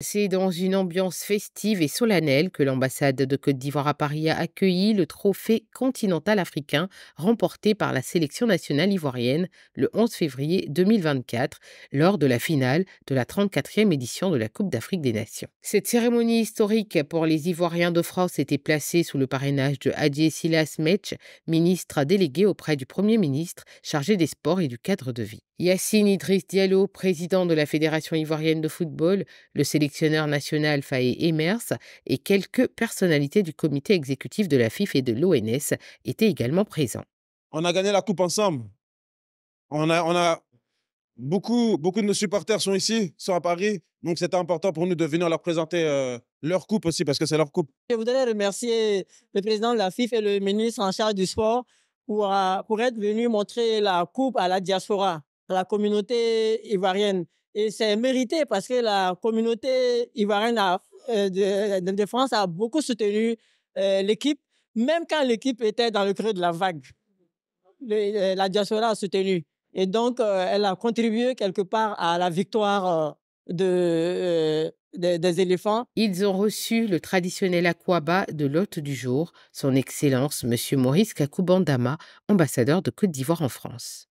C'est dans une ambiance festive et solennelle que l'ambassade de Côte d'Ivoire à Paris a accueilli le trophée continental africain remporté par la sélection nationale ivoirienne le 11 février 2024 lors de la finale de la 34e édition de la Coupe d'Afrique des Nations. Cette cérémonie historique pour les Ivoiriens de France était placée sous le parrainage de Hadier Silas Mech, ministre délégué auprès du Premier ministre chargé des sports et du cadre de vie. Yassine Idriss Diallo, président de la Fédération ivoirienne de football, le sélectionneur national Faé Emers et quelques personnalités du comité exécutif de la FIF et de l'ONS étaient également présents. On a gagné la coupe ensemble. On a, on a beaucoup, beaucoup de nos supporters sont ici, sont à Paris. Donc c'était important pour nous de venir leur présenter euh, leur coupe aussi parce que c'est leur coupe. Je voudrais remercier le président de la FIF et le ministre en charge du sport pour, euh, pour être venu montrer la coupe à la diaspora la communauté ivoirienne. Et c'est mérité parce que la communauté ivoirienne euh, de, France a beaucoup soutenu euh, l'équipe, même quand l'équipe était dans le creux de la vague. Euh, la diaspora a soutenu. Et donc, elle a contribué quelque part à la victoire des éléphants. Ils ont reçu le traditionnel aquaba de l'hôte du jour, son Excellence M. Maurice Kakoubandama, ambassadeur de Côte d'Ivoire en France.